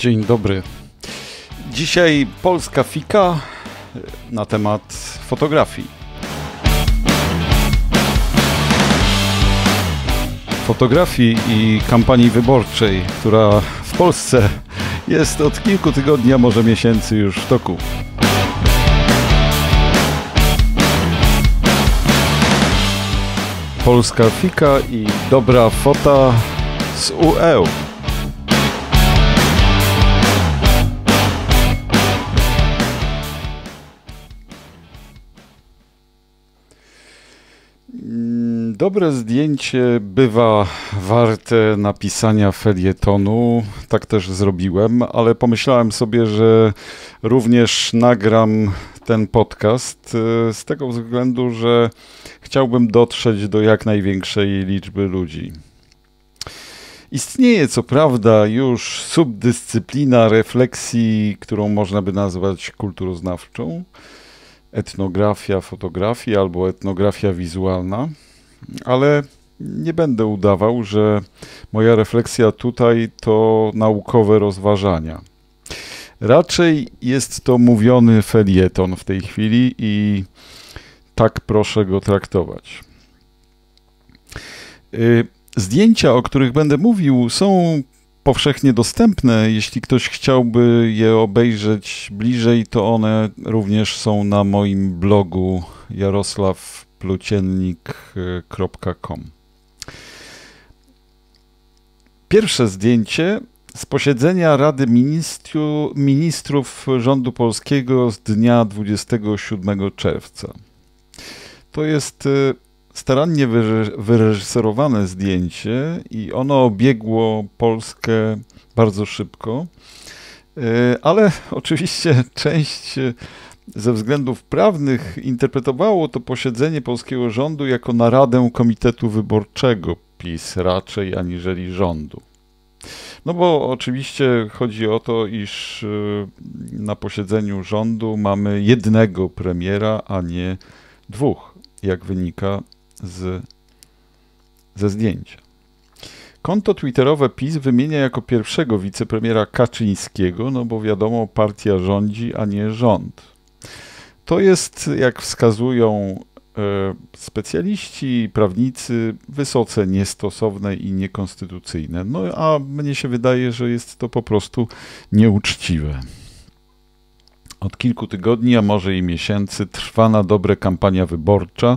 Dzień dobry. Dzisiaj polska fika e, na temat fotografii. Fotografii i kampanii wyborczej, która w Polsce jest od kilku tygodni, a może miesięcy już w toku. Polska fika i dobra fota z UE. Dobre zdjęcie bywa warte napisania felietonu. Tak też zrobiłem, ale pomyślałem sobie, że również nagram ten podcast y, z tego względu, że chciałbym dotrzeć do jak największej liczby ludzi. Istnieje co prawda już subdyscyplina refleksji, którą można by nazwać kulturoznawczą etnografia fotografii albo etnografia wizualna ale nie będę udawał, że moja refleksja tutaj to naukowe rozważania. Raczej jest to mówiony felieton w tej chwili i tak proszę go traktować. Y, zdjęcia, o których będę mówił, są powszechnie dostępne. Jeśli ktoś chciałby je obejrzeć bliżej, to one również są na moim blogu Jarosław pluciennik.com. Pierwsze zdjęcie z posiedzenia Rady Ministru, Ministrów Rządu Polskiego z dnia 27 czerwca. To jest y, starannie wyreżyserowane zdjęcie i ono obiegło Polskę bardzo szybko, y, ale oczywiście część ze względów prawnych interpretowało to posiedzenie polskiego rządu jako naradę Komitetu Wyborczego PiS raczej aniżeli rządu. No bo oczywiście chodzi o to, iż y, na posiedzeniu rządu mamy jednego premiera, a nie dwóch, jak wynika z, ze zdjęcia. Konto twitterowe PiS wymienia jako pierwszego wicepremiera Kaczyńskiego, no bo wiadomo, partia rządzi, a nie rząd. To jest, jak wskazują e, specjaliści, prawnicy, wysoce niestosowne i niekonstytucyjne. No a mnie się wydaje, że jest to po prostu nieuczciwe. Od kilku tygodni, a może i miesięcy, trwa na dobre kampania wyborcza,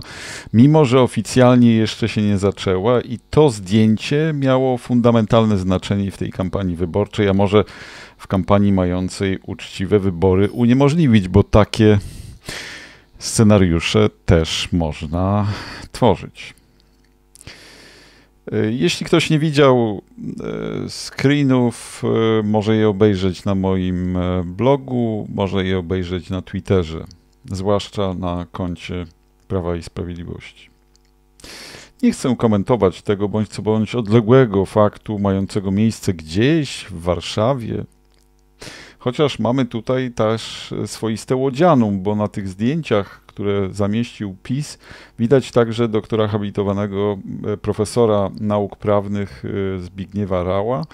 mimo że oficjalnie jeszcze się nie zaczęła, i to zdjęcie miało fundamentalne znaczenie w tej kampanii wyborczej, a może w kampanii mającej uczciwe wybory uniemożliwić, bo takie scenariusze też można tworzyć. E, jeśli ktoś nie widział e, screenów, e, może je obejrzeć na moim blogu, może je obejrzeć na Twitterze, zwłaszcza na koncie Prawa i Sprawiedliwości. Nie chcę komentować tego bądź co bądź odległego faktu mającego miejsce gdzieś w Warszawie Chociaż mamy tutaj też swoiste łodzianum, bo na tych zdjęciach, które zamieścił PiS, widać także doktora habilitowanego e, profesora nauk prawnych e, Zbigniewa Rała,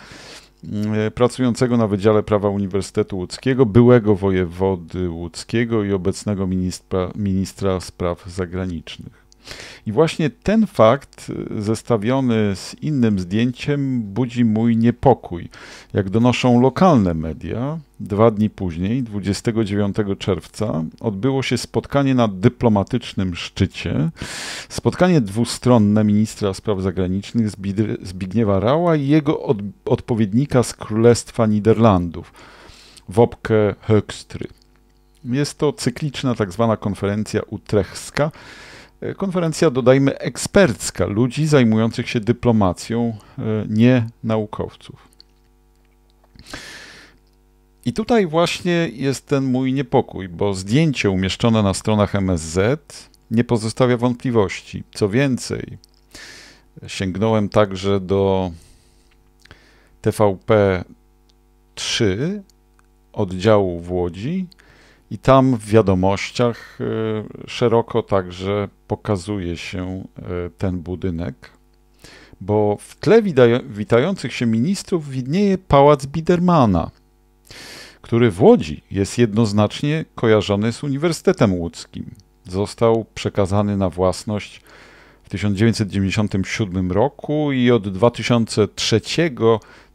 e, pracującego na Wydziale Prawa Uniwersytetu Łódzkiego, byłego wojewody łódzkiego i obecnego ministra, ministra spraw zagranicznych. I właśnie ten fakt, y, zestawiony z innym zdjęciem, budzi mój niepokój. Jak donoszą lokalne media, dwa dni później, 29 czerwca, odbyło się spotkanie na dyplomatycznym szczycie. Spotkanie dwustronne ministra spraw zagranicznych Zbigniewa Rała i jego od, odpowiednika z Królestwa Niderlandów, Wopke Hökstry. Jest to cykliczna tak zwana konferencja utrechska. E, konferencja, dodajmy, ekspercka ludzi zajmujących się dyplomacją, e, nie naukowców. I tutaj właśnie jest ten mój niepokój, bo zdjęcie umieszczone na stronach MSZ nie pozostawia wątpliwości. Co więcej, sięgnąłem także do TVP 3 oddziału w Łodzi, i tam w wiadomościach e, szeroko także pokazuje się e, ten budynek, bo w tle witających się ministrów widnieje pałac Bidermana, który w Łodzi jest jednoznacznie kojarzony z Uniwersytetem Łódzkim. Został przekazany na własność w 1997 roku i od 2003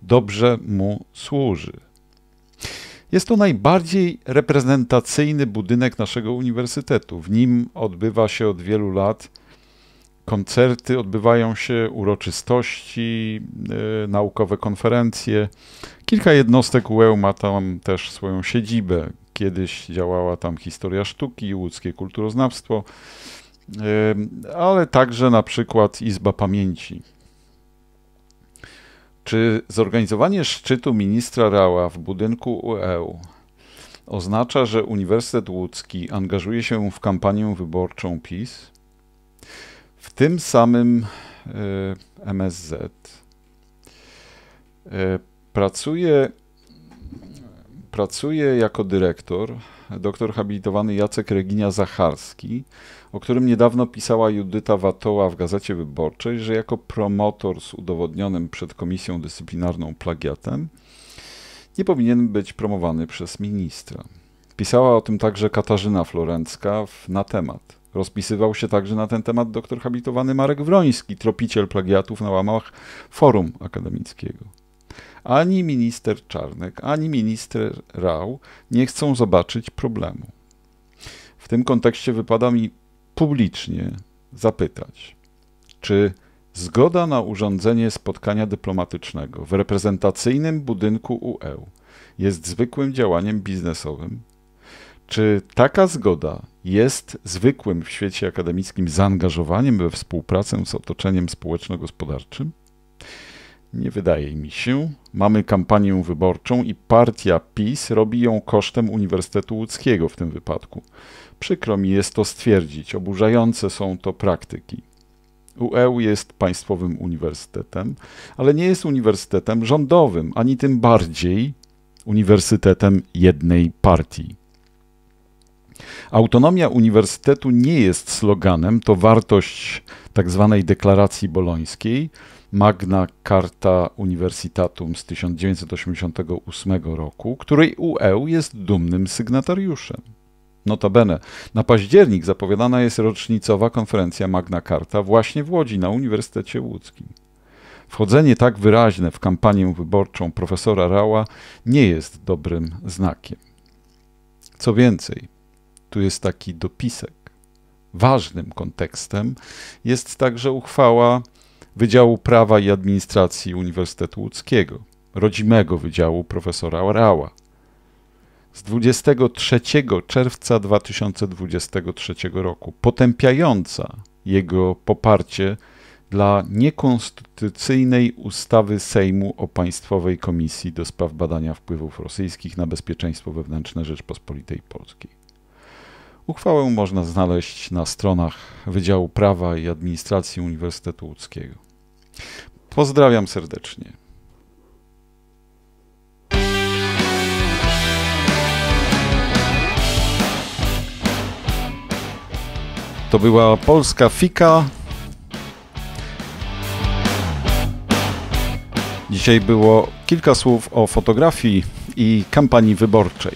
dobrze mu służy. Jest to najbardziej reprezentacyjny budynek naszego uniwersytetu. W nim odbywa się od wielu lat koncerty, odbywają się uroczystości, y, naukowe konferencje. Kilka jednostek UEU ma tam też swoją siedzibę. Kiedyś działała tam historia sztuki, łódzkie kulturoznawstwo, y, ale także na przykład Izba Pamięci czy zorganizowanie szczytu ministra Rała w budynku UE oznacza, że Uniwersytet Łódzki angażuje się w kampanię wyborczą PiS? W tym samym y, MSZ y, pracuje, pracuje jako dyrektor doktor habilitowany Jacek Reginia-Zacharski, o którym niedawno pisała Judyta Watoła w Gazecie Wyborczej, że jako promotor z udowodnionym przed Komisją Dyscyplinarną plagiatem nie powinien być promowany przez ministra. Pisała o tym także Katarzyna Florencka w, na temat. Rozpisywał się także na ten temat doktor habilitowany Marek Wroński, tropiciel plagiatów na łamach forum akademickiego. Ani minister Czarnek, ani minister Rał nie chcą zobaczyć problemu. W tym kontekście wypada mi publicznie zapytać, czy zgoda na urządzenie spotkania dyplomatycznego w reprezentacyjnym budynku UE jest zwykłym działaniem biznesowym? Czy taka zgoda jest zwykłym w świecie akademickim zaangażowaniem we współpracę z otoczeniem społeczno-gospodarczym? Nie wydaje mi się. Mamy kampanię wyborczą i partia PiS robi ją kosztem Uniwersytetu Łódzkiego w tym wypadku. Przykro mi jest to stwierdzić, oburzające są to praktyki. UEU e jest państwowym uniwersytetem, ale nie jest uniwersytetem rządowym, ani tym bardziej uniwersytetem jednej partii. Autonomia uniwersytetu nie jest sloganem, to wartość tzw. Tak deklaracji bolońskiej, Magna Carta Universitatum z 1988 roku, której UE jest dumnym sygnatariuszem. Notabene, na październik zapowiadana jest rocznicowa konferencja Magna Carta właśnie w Łodzi na Uniwersytecie Łódzkim. Wchodzenie tak wyraźne w kampanię wyborczą profesora Rała nie jest dobrym znakiem. Co więcej, tu jest taki dopisek. Ważnym kontekstem jest także uchwała Wydziału Prawa i Administracji Uniwersytetu Łódzkiego, rodzimego wydziału profesora Orała. Z 23 czerwca 2023 roku, potępiająca jego poparcie dla niekonstytucyjnej ustawy Sejmu o Państwowej Komisji do Spraw Badania Wpływów Rosyjskich na Bezpieczeństwo Wewnętrzne Rzeczpospolitej Polskiej. Uchwałę można znaleźć na stronach Wydziału Prawa i Administracji Uniwersytetu Łódzkiego. Pozdrawiam serdecznie. To była polska fika. Dzisiaj było kilka słów o fotografii i kampanii wyborczej.